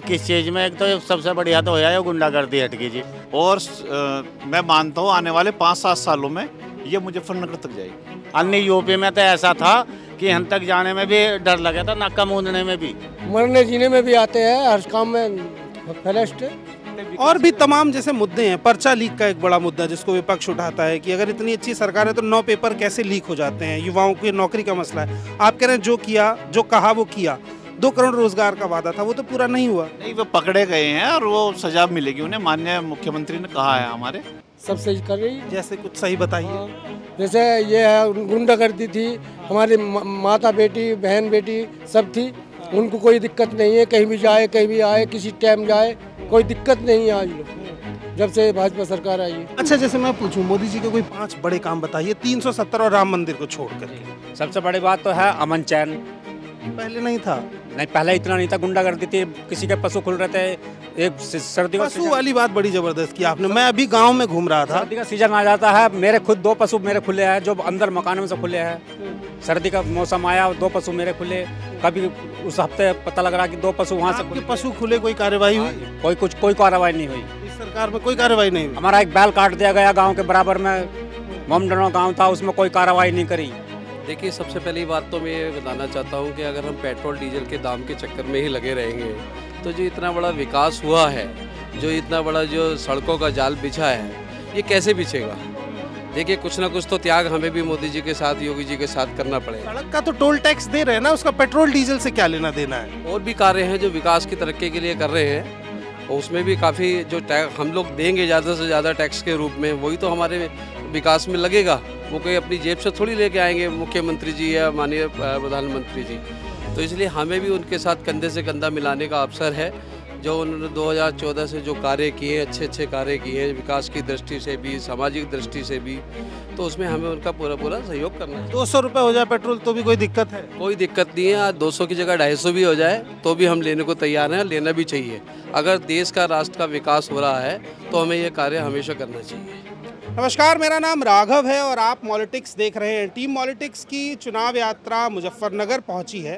किस चीज़ में एक तो सबसे बढ़िया तो होया है गुंडागर्दी हटकी जी और आ, मैं मानता हूँ आने वाले पाँच सात सालों में ये मुजफ्फरनगर तक जाएगी अन्य यूपी में तो ऐसा था कि हम तक जाने में भी डर लगे था नाका मूंदने में भी मरने जीने में भी आते हैं हर काम में फेरेस्ट और भी तमाम जैसे मुद्दे हैं पर्चा लीक का एक बड़ा मुद्दा जिसको विपक्ष उठाता है कि अगर इतनी अच्छी सरकार है तो नौ पेपर कैसे लीक हो जाते हैं युवाओं की नौकरी का मसला है आप कह रहे हैं जो किया जो कहा वो किया दो करोड़ रोजगार का वादा था वो तो पूरा नहीं हुआ नहीं वो पकड़े गए हैं और वो सजा मिलेगी उन्हें मान्य मुख्यमंत्री ने कहा है हमारे सब सही कर रही जैसे कुछ सही बताइए हाँ। जैसे ये है गुंडागर्दी थी हमारी माता बेटी बहन बेटी सब थी उनको कोई दिक्कत नहीं है कहीं भी जाए कहीं भी आए किसी टाइम जाए कोई दिक्कत नहीं है आज लोग जब से भाजपा सरकार आई है अच्छा जैसे मैं पूछूं मोदी जी के कोई पांच बड़े काम बताइए 370 और राम मंदिर को छोड़ कर सबसे बड़ी बात तो है अमन चैन पहले नहीं था नहीं पहले इतना नहीं था गुंडा करती थी किसी के पशु खुल रहे थे एक सर्दी का पशु वाली बात बड़ी जबरदस्त की आपने मैं अभी गांव में घूम रहा था सर्दी का सीजन आ जाता है मेरे खुद दो पशु मेरे खुले हैं जो अंदर मकान में से खुले हैं हम्म। सर्दी का मौसम आया दो पशु मेरे खुले कभी उस हफ्ते पता लग रहा कि दो पशु वहाँ से पशु खुले कोई कार्यवाही हुई हाँ, कोई कुछ कोई कार्रवाई नहीं हुई सरकार में कोई कार्रवाई नहीं हुई हमारा एक बैल काट दिया गया गाँव के बराबर में मोमडनो गाँव था उसमें कोई कार्रवाई नहीं करी देखिए सबसे पहली बात तो मैं ये बताना चाहता हूँ कि अगर हम पेट्रोल डीजल के दाम के चक्कर में ही लगे रहेंगे तो जो इतना बड़ा विकास हुआ है जो इतना बड़ा जो सड़कों का जाल बिछा है ये कैसे बिछेगा देखिए कुछ ना कुछ तो त्याग हमें भी मोदी जी के साथ योगी जी के साथ करना पड़ेगा सड़क का तो टोल टैक्स दे रहे हैं ना उसका पेट्रोल डीजल से क्या लेना देना है और भी कार्य हैं जो विकास की तरक्की के लिए कर रहे हैं और उसमें भी काफ़ी जो टैक्स हम लोग देंगे ज़्यादा से ज़्यादा टैक्स के रूप में वही तो हमारे विकास में लगेगा वो कोई अपनी जेब से थोड़ी लेके आएंगे मुख्यमंत्री जी या माननीय प्रधानमंत्री जी तो इसलिए हमें भी उनके साथ कंधे से कंधा मिलाने का अवसर है जो उन्होंने 2014 से जो कार्य किए अच्छे अच्छे कार्य किए हैं विकास की दृष्टि से भी सामाजिक दृष्टि से भी तो उसमें हमें उनका पूरा पूरा सहयोग करना है दो सौ रुपये हो जाए पेट्रोल तो भी कोई दिक्कत है कोई दिक्कत नहीं है आज 200 की जगह 250 भी हो जाए तो भी हम लेने को तैयार हैं लेना भी चाहिए अगर देश का राष्ट्र का विकास हो रहा है तो हमें यह कार्य हमेशा करना चाहिए नमस्कार मेरा नाम राघव है और आप मॉलिटिक्स देख रहे हैं टीम मॉलिटिक्स की चुनाव यात्रा मुजफ्फरनगर पहुंची है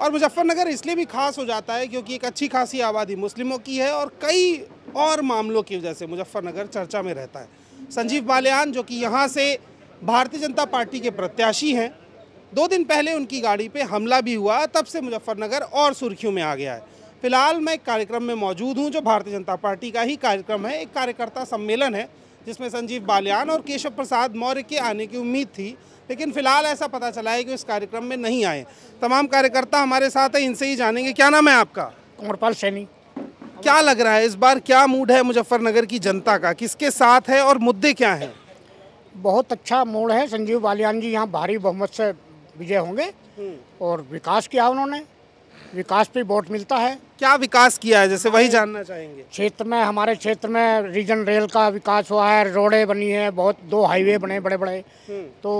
और मुजफ्फरनगर इसलिए भी खास हो जाता है क्योंकि एक अच्छी खासी आबादी मुस्लिमों की है और कई और मामलों की वजह से मुजफ्फरनगर चर्चा में रहता है संजीव बालियान जो कि यहाँ से भारतीय जनता पार्टी के प्रत्याशी हैं दो दिन पहले उनकी गाड़ी पे हमला भी हुआ तब से मुजफ्फरनगर और सुर्खियों में आ गया है फिलहाल मैं एक कार्यक्रम में मौजूद हूँ जो भारतीय जनता पार्टी का ही कार्यक्रम है एक कार्यकर्ता सम्मेलन है जिसमें संजीव बालियान और केशव प्रसाद मौर्य के आने की उम्मीद थी लेकिन फिलहाल ऐसा पता चला है कि इस कार्यक्रम में नहीं आए तमाम कार्यकर्ता हमारे साथ हैं इनसे ही जानेंगे क्या नाम है आपका कंवरपाल सैनी क्या लग रहा है इस बार क्या मूड है मुजफ्फरनगर की जनता का किसके साथ है और मुद्दे क्या हैं बहुत अच्छा मूड है संजीव बालियान जी यहाँ भारी बहुमत से विजय होंगे हम्म। और विकास किया उन्होंने विकास पे वोट मिलता है क्या विकास किया है जैसे वही जानना चाहेंगे क्षेत्र में हमारे क्षेत्र में रीजन रेल का विकास हुआ है रोडे बनी है बहुत दो हाईवे बने बड़े बड़े हम्म। तो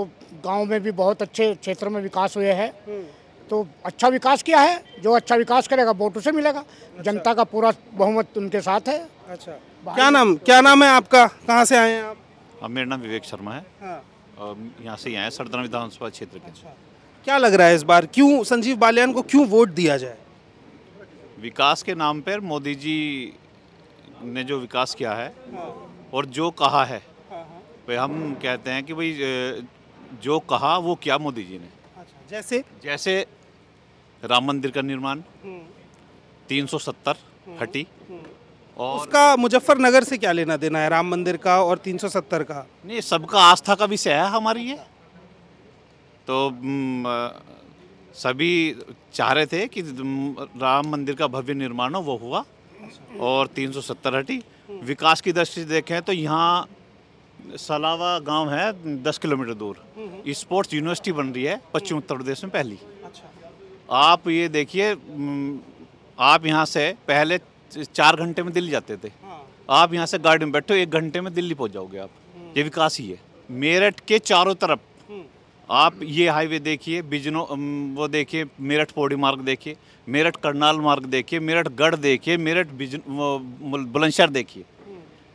गांव में भी बहुत अच्छे क्षेत्र में विकास हुए हैं हम्म। तो अच्छा विकास किया है जो अच्छा विकास करेगा वोट उसे मिलेगा अच्छा। जनता का पूरा बहुमत उनके साथ है अच्छा क्या नाम क्या नाम है आपका कहाँ से आए हैं आप हाँ, मेरा नाम विवेक शर्मा है हाँ। यहाँ से आए सरदाना विधानसभा क्षेत्र के अच्छा। क्या लग रहा है इस बार क्यों संजीव बालियान को क्यों वोट दिया जाए विकास के नाम पर मोदी जी ने जो विकास किया है हाँ। और जो कहा है भाई हाँ, हाँ। तो हम कहते हैं कि भाई जो कहा वो क्या मोदी जी ने अच्छा, जैसे जैसे राम मंदिर का निर्माण 370 हम्म। हम्म, हटी हम्म। और उसका मुजफ्फरनगर से क्या लेना देना है राम मंदिर का और 370 का नहीं सबका आस्था का विषय है हमारी ये तो सभी चाह रहे थे कि राम मंदिर का भव्य निर्माण हो वो हुआ और 370 हटी विकास की दृष्टि से देखें तो यहाँ सलावा गांव है दस किलोमीटर दूर स्पोर्ट्स यूनिवर्सिटी बन रही है पश्चिम उत्तर प्रदेश में पहली अच्छा। आप ये देखिए आप यहाँ से पहले चार घंटे में दिल्ली जाते थे हाँ। आप यहाँ से गाड़ी में बैठो एक घंटे में दिल्ली पहुँच जाओगे आप ये विकास ही है मेरठ के चारों तरफ आप ये हाईवे देखिए बिजनो वो देखिए मेरठ पौड़ी मार्ग देखिए मेरठ करनाल मार्ग देखिए मेरठ गढ़ देखिए मेरठ बिजन बुलंदशहर देखिए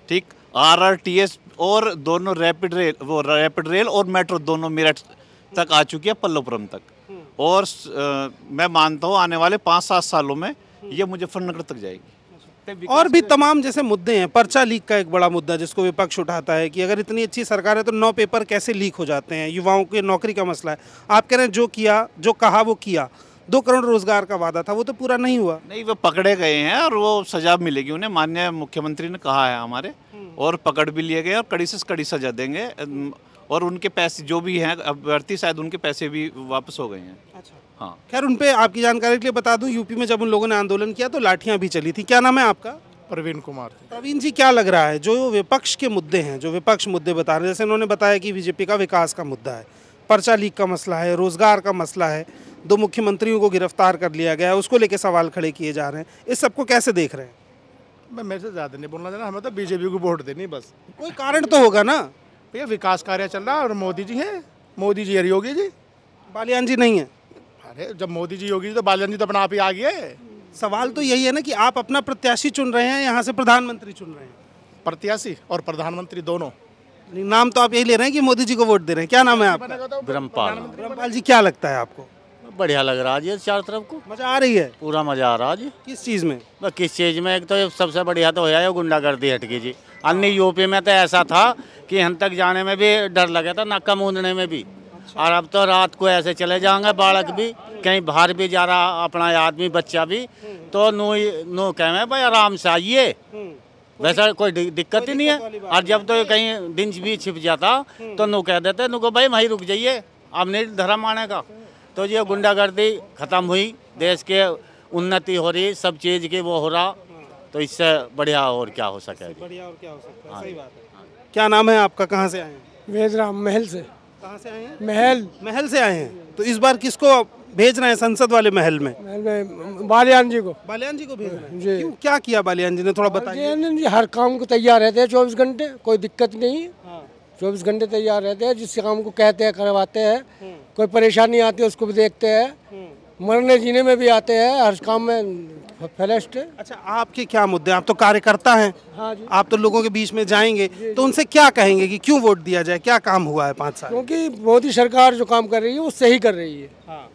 ठीक आर आर टी एस और दोनों रैपिड रेल वो रैपिड रेल और मेट्रो दोनों मेरठ तक आ चुकी है पल्लवपुरम तक हम्म। और आ, मैं मानता हूँ आने वाले पाँच सात सालों में ये मुजफ्फरनगर तक जाएगी और भी तमाम जैसे मुद्दे हैं पर्चा लीक का एक बड़ा मुद्दा जिसको विपक्ष उठाता है कि अगर इतनी अच्छी सरकार है तो नौ पेपर कैसे लीक हो जाते हैं युवाओं की नौकरी का मसला है आप कह रहे हैं जो किया जो कहा वो किया दो करोड़ रोजगार का वादा था वो तो पूरा नहीं हुआ नहीं वो पकड़े गए हैं और वो सजा मिलेगी उन्हें माननीय मुख्यमंत्री ने कहा है हमारे हम्म। और पकड़ भी लिए गए और कड़ी से कड़ी सजा देंगे और उनके पैसे जो भी हैं अभ्यर्थी शायद उनके पैसे भी वापस हो गए हैं अच्छा हाँ खैर उन पर आपकी जानकारी के लिए बता दूँ यूपी में जब उन लोगों ने आंदोलन किया तो लाठियाँ भी चली थी क्या नाम है आपका प्रवीण कुमार प्रवीण जी क्या लग रहा है जो विपक्ष के मुद्दे हैं जो विपक्ष मुद्दे बता रहे हैं जैसे उन्होंने बताया कि बीजेपी का विकास का मुद्दा है पर्चा लीक का मसला है रोजगार का मसला है दो मुख्यमंत्रियों को गिरफ्तार कर लिया गया उसको लेके सवाल खड़े किए जा रहे हैं इस सबको कैसे देख रहे हैं मैं मेरे से ज़्यादा नहीं बोलना चाहना हमें तो बीजेपी को वोट देनी बस कोई कारण तो होगा ना भैया विकास कार्य चल रहा है और मोदी जी हैं मोदी जी अरे योगी जी बालियान जी नहीं है अरे जब मोदी जी योगी जी तो बालियान जी तो अपना आप ही आ गए सवाल तो यही है ना कि आप अपना प्रत्याशी चुन रहे हैं यहाँ से प्रधानमंत्री चुन रहे हैं प्रत्याशी और प्रधानमंत्री दोनों नाम तो आप यही ले रहे हैं कि मोदी जी को वोट दे रहे हैं क्या नाम है आपका ब्रह्मपाल ब्रह्मपाल जी क्या लगता है आपको बढ़िया लग रहा है चारों तरफ को मजा आ रही है पूरा मजा आ रहा है जी किस चीज़ में किस चीज़ में एक तो सबसे बढ़िया तो हो गुंडागर्दी हटके जी अन्य यूपी में तो ऐसा था कि हम तक जाने में भी डर लगा था नक्का मूंदने में भी अच्छा। और अब तो रात को ऐसे चले जाऊंगा बालक भी कहीं बाहर भी जा रहा अपना आदमी बच्चा भी हम्म। तो नो नो कहें भाई आराम से आइए हम्म। वैसा कोई दिक्कत ही नहीं है और जब तो कहीं दिन भी छिप जाता हम्म। तो नो कह देते नो को भाई वहीं रुक जाइए अब नहीं धर्म आने का तो ये गुंडागर्दी ख़त्म हुई देश के उन्नति हो रही सब चीज़ की वो हो रहा तो इससे बढ़िया और क्या हो सके बढ़िया और क्या हो सकता है हाँ सही बात है क्या नाम है आपका कहाँ से आए हैं हूँ महल से कहाँ से आए हैं महल महल से आए हैं तो इस बार किसको भेज रहे हैं संसद वाले महल में बालियान जी को बालियान जी को भेज रहे हैं जी क्या किया बालियान जी ने थोड़ा बताया हर काम को तैयार रहते हैं चौबीस घंटे कोई दिक्कत नहीं है हाँ। चौबीस घंटे तैयार रहते हैं जिस काम को कहते हैं करवाते हैं कोई परेशानी आती है उसको भी देखते हैं मरने जीने में भी आते हैं हर काम में फैलेस्ट अच्छा आपके क्या मुद्दे आप तो कार्यकर्ता हैं हाँ जी आप तो लोगों के बीच में जाएंगे तो उनसे क्या कहेंगे कि क्यों वोट दिया जाए क्या काम हुआ है पाँच साल क्योंकि मोदी सरकार जो काम कर रही है वो सही कर रही है हाँ।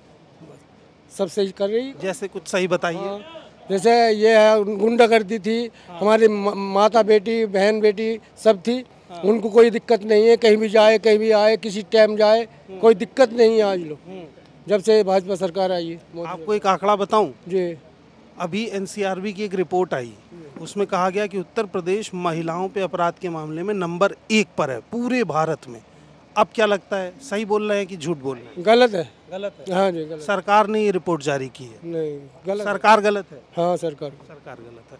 सब सही कर रही है जैसे कुछ सही बताइए हाँ। जैसे ये है गुंडागर्दी थी हाँ। हमारी माता बेटी बहन बेटी सब थी उनको कोई दिक्कत नहीं है कहीं भी जाए कहीं भी आए किसी टाइम जाए कोई दिक्कत नहीं है आज लोग हम्म। जब से भाजपा सरकार आई है आपको एक आंकड़ा बताऊं जी अभी एनसीआरबी की एक रिपोर्ट आई उसमें कहा गया कि उत्तर प्रदेश महिलाओं पे अपराध के मामले में नंबर एक पर है पूरे भारत में अब क्या लगता है सही बोल रहे हैं कि झूठ बोल रहे हैं गलत है गलत है हाँ जी गलत सरकार ने ये रिपोर्ट जारी की है नहीं गलत सरकार गलत है हाँ सरकार सरकार गलत है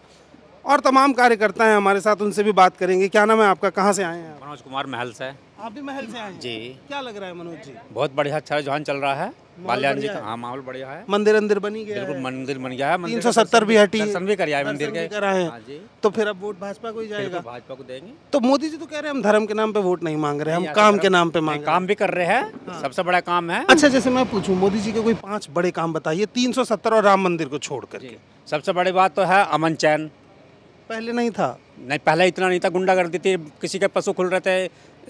और तमाम कार्यकर्ता हैं हमारे साथ उनसे भी बात करेंगे क्या नाम है आपका कहाँ से आए हैं मनोज कुमार महल से आप भी महल से आए जी क्या लग रहा है मनोज जी बहुत बढ़िया अच्छा रुझान चल रहा है बाल्यान जी का हाँ माहौल बढ़िया है मंदिर अंदर बनी गया बिल्कुल मंदिर बन गया है तीन सौ सत्तर भी हटी दर्शन भी कराया मंदिर के कराए हाँ तो फिर अब वोट भाजपा को ही जाएगा तो भाजपा को देंगे तो मोदी जी तो कह रहे हैं हम धर्म के नाम पे वोट नहीं मांग रहे हम अच्छा काम के नाम पे मांग काम भी कर रहे हैं हाँ। सबसे बड़ा काम है अच्छा जैसे मैं पूछूँ मोदी जी के कोई पांच बड़े काम बताइए तीन और राम मंदिर को छोड़ करके सबसे बड़ी बात तो है अमन चैन पहले नहीं था नहीं पहले इतना नहीं था गुंडागर्दी थी किसी के पशु खुल रहे थे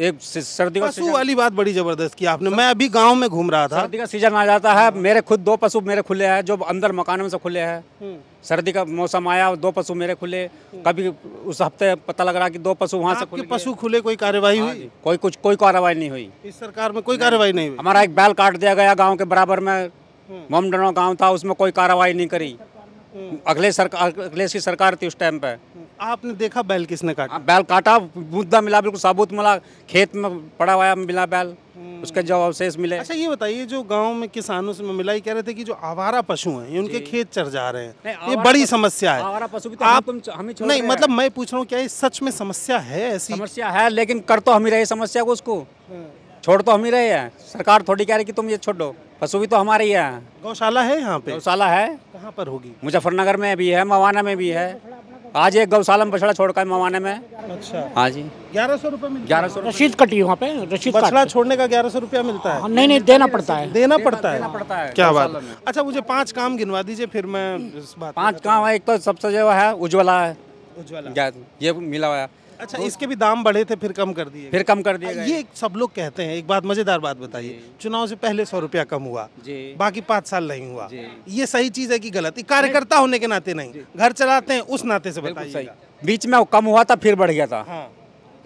एक सर्दी का पशु वाली बात बड़ी जबरदस्त की आपने मैं अभी गांव में घूम रहा था सर्दी का सीजन आ जाता है मेरे खुद दो पशु मेरे खुले हैं जो अंदर मकान में से खुले हैं हम्म। सर्दी का मौसम आया दो पशु मेरे खुले हम्म। कभी उस हफ्ते पता लग रहा कि दो पशु वहाँ से खुले पशु खुले कोई कार्यवाही हाँ हुई कोई कुछ कोई कार्रवाई नहीं हुई इस सरकार में कोई कार्रवाई नहीं हुई हमारा एक बैल काट दिया गया गाँव के बराबर में हम्म। मोमडनो गाँव था उसमें कोई कार्रवाई नहीं करी अगले सरकार अगले की सरकार थी उस टाइम पे आपने देखा बैल किसने काटा हाँ, बैल काटा मुद्दा मिला बिल्कुल साबुत मिला खेत में पड़ा हुआ मिला बैल हम्म। उसके जो अवशेष मिले अच्छा ये बताइए जो गांव में किसानों से मिला ही कह रहे थे कि जो आवारा पशु हैं ये उनके खेत चढ़ जा रहे हैं ये बड़ी समस्या है आवारा पशु की तो आप हम हमें नहीं मतलब मैं पूछ रहा हूँ क्या ये सच में समस्या है ऐसी समस्या है लेकिन कर तो हम ही रहे समस्या को उसको हम्म। छोड़ तो हम ही रहे हैं सरकार थोड़ी कह रही कि तुम ये छोड़ो पशु भी तो हमारे ही है गौशाला है यहाँ पे गौशाला है कहाँ पर होगी मुजफ्फरनगर में भी है मवाना में भी है आज एक गौशाला में बछड़ा छोड़ कर मवाना में अच्छा हाँ जी ग्यारह सौ रूपये ग्यारह सौ रशीद कटी वहाँ पे रशीद बछड़ा छोड़ने का ग्यारह सौ रूपया मिलता है हाँ, नहीं नहीं देना पड़ता है देना पड़ता है पड़ता है क्या बात अच्छा मुझे पाँच काम गिनवा दीजिए फिर मैं पाँच काम है एक तो सबसे जो है उज्ज्वला है उज्ज्वला ये मिला हुआ है अच्छा इसके भी दाम बढ़े थे फिर कम कर दिए फिर कम कर दिए ये सब लोग कहते हैं एक बात मजेदार बात बताइए चुनाव से पहले सौ रुपया कम हुआ बाकी पाँच साल नहीं हुआ ये सही चीज है कि गलत कार्यकर्ता होने के नाते नहीं घर चलाते हैं उस नाते से बताइए बीच में कम हुआ था फिर बढ़ गया था हाँ।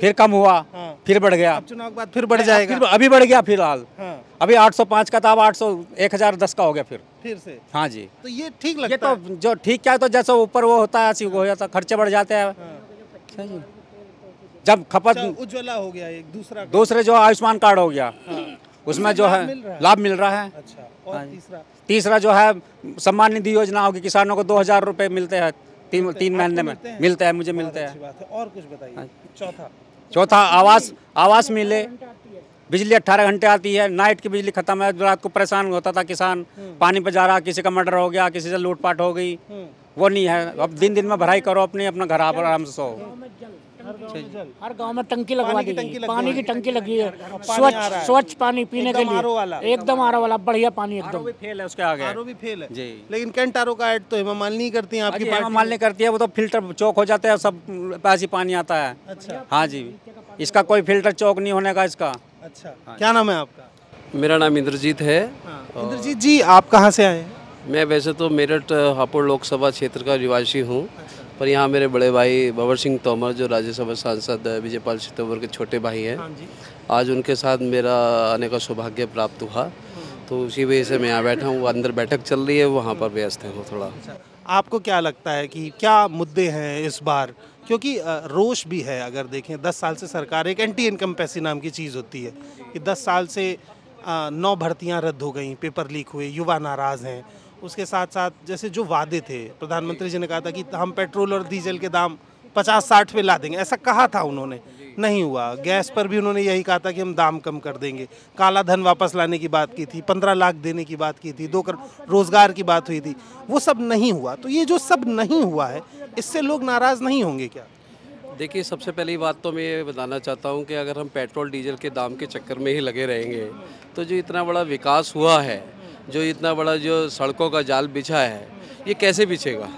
फिर कम हुआ हाँ। फिर बढ़ गया चुनाव के बाद फिर बढ़ जाएगा फिर अभी बढ़ गया फिलहाल हाँ। अभी 805 का था अब आठ सौ एक हजार दस का हो गया फिर फिर से हाँ जी तो ये ठीक लगता ये तो है। जो ठीक क्या है तो जैसे ऊपर वो होता है ऐसी हो जाता खर्चे बढ़ जाते हैं हाँ। जब खपत अच्छा, उज्ज्वला हो गया एक दूसरा दूसरे जो आयुष्मान कार्ड हो गया हाँ। उसमें जो है लाभ मिल रहा है अच्छा और हाँ। तीसरा तीसरा जो है सम्मान निधि योजना होगी किसानों को दो हजार रूपए मिलते हैं तीन तीन महीने में मिलते हैं मुझे मिलते हैं और कुछ बताइए हाँ। चौथा चौथा आवास आवास मिले बिजली अट्ठारह घंटे आती है नाइट की बिजली खत्म है रात को परेशान होता था किसान हम्म। पानी पर जा रहा किसी का मर्डर हो गया किसी से लूटपाट हो गई हम्म। वो नहीं है अब दिन दिन में भराई करो अपने अपना घर आराम से सो हर गांव में टंकी लगवा दी गई पानी की टंकी लगी है स्वच्छ स्वच्छ पानी पीने के लिए एकदम आरो वाला बढ़िया पानी एकदम फेल है उसके आगे भी फेल है जी लेकिन कैंट आरो का ऐड तो हेमा नहीं करती है आपकी हाँ हेमा मालिनी करती है वो तो फिल्टर चौक हो जाते हैं सब पास ही पानी आता है अच्छा हाँ जी इसका कोई फिल्टर चौक नहीं होने का इसका अच्छा हाँ क्या नाम है आपका मेरा नाम इंद्रजीत है हाँ। इंद्रजीत जी आप कहाँ से आए मैं वैसे तो मेरठ हापुड़ लोकसभा क्षेत्र का निवासी हूँ अच्छा। पर यहाँ मेरे बड़े भाई भंवर सिंह तोमर जो राज्यसभा सांसद विजयपाल पाल के छोटे भाई हैं हाँ आज उनके साथ मेरा आने का सौभाग्य प्राप्त हुआ तो उसी वजह से मैं यहाँ बैठा हूँ अंदर बैठक चल रही है वहाँ पर व्यस्त है वो थोड़ा अच्छा, आपको क्या लगता है कि क्या मुद्दे हैं इस बार क्योंकि रोष भी है अगर देखें दस साल से सरकार एक एंटी इनकम पैसी नाम की चीज़ होती है कि दस साल से नौ भर्तियाँ रद्द हो गई पेपर लीक हुए युवा नाराज़ हैं उसके साथ साथ जैसे जो वादे थे प्रधानमंत्री जी ने कहा था कि हम पेट्रोल और डीजल के दाम पचास साठ पे ला देंगे ऐसा कहा था उन्होंने नहीं हुआ गैस पर भी उन्होंने यही कहा था कि हम दाम कम कर देंगे काला धन वापस लाने की बात की थी पंद्रह लाख देने की बात की थी दो कर रोज़गार की बात हुई थी वो सब नहीं हुआ तो ये जो सब नहीं हुआ है इससे लोग नाराज़ नहीं होंगे क्या देखिए सबसे पहली बात तो मैं ये बताना चाहता हूँ कि अगर हम पेट्रोल डीजल के दाम के चक्कर में ही लगे रहेंगे तो जो इतना बड़ा विकास हुआ है जो इतना बड़ा जो सड़कों का जाल बिछा है ये कैसे बिछेगा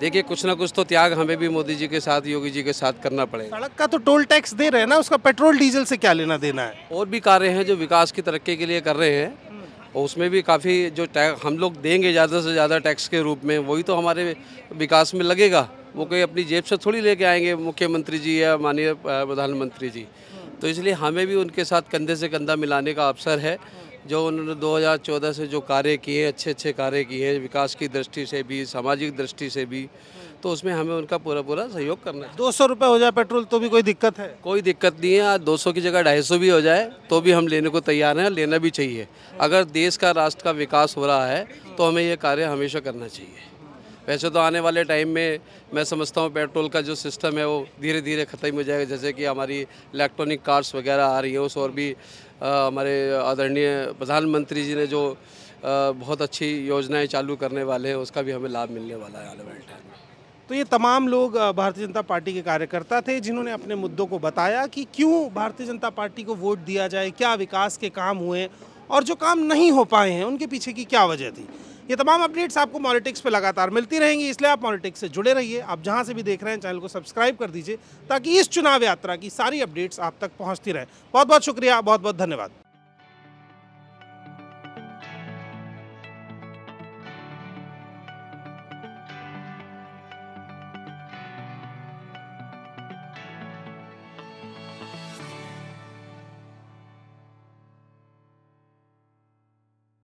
देखिए कुछ ना कुछ तो त्याग हमें भी मोदी जी के साथ योगी जी के साथ करना पड़ेगा सड़क का तो टोल टैक्स दे रहे हैं ना उसका पेट्रोल डीजल से क्या लेना देना है और भी कार्य हैं जो विकास की तरक्की के लिए कर रहे हैं और उसमें भी काफ़ी जो टैक्स हम लोग देंगे ज़्यादा से ज़्यादा टैक्स के रूप में वही तो हमारे विकास में लगेगा वो कोई अपनी जेब से थोड़ी लेके आएंगे मुख्यमंत्री जी या माननीय प्रधानमंत्री जी तो इसलिए हमें भी उनके साथ कंधे से कंधा मिलाने का अवसर है जो उन्होंने 2014 से जो कार्य किए अच्छे अच्छे कार्य किए विकास की दृष्टि से भी सामाजिक दृष्टि से भी तो उसमें हमें उनका पूरा पूरा सहयोग करना है दो सौ रुपये हो जाए पेट्रोल तो भी कोई दिक्कत है कोई दिक्कत नहीं है आज दो सौ की जगह ढाई सौ भी हो जाए तो भी हम लेने को तैयार हैं लेना भी चाहिए अगर देश का राष्ट्र का विकास हो रहा है तो हमें ये कार्य हमेशा करना चाहिए वैसे तो आने वाले टाइम में मैं समझता हूँ पेट्रोल का जो सिस्टम है वो धीरे धीरे ख़त्म हो जाएगा जैसे कि हमारी इलेक्ट्रॉनिक कार्स वगैरह आ रही है उस और भी आ, हमारे आदरणीय प्रधानमंत्री जी ने जो आ, बहुत अच्छी योजनाएं चालू करने वाले हैं उसका भी हमें लाभ मिलने वाला है आने वाले टाइम में तो ये तमाम लोग भारतीय जनता पार्टी के कार्यकर्ता थे जिन्होंने अपने मुद्दों को बताया कि क्यों भारतीय जनता पार्टी को वोट दिया जाए क्या विकास के काम हुए और जो काम नहीं हो पाए हैं उनके पीछे की क्या वजह थी ये तमाम अपडेट्स आपको पॉलिटिक्स पे लगातार मिलती रहेंगी इसलिए आप पॉलिटिक्स से जुड़े रहिए आप जहाँ से भी देख रहे हैं चैनल को सब्सक्राइब कर दीजिए ताकि इस चुनाव यात्रा की सारी अपडेट्स आप तक पहुँचती रहे बहुत बहुत शुक्रिया बहुत बहुत धन्यवाद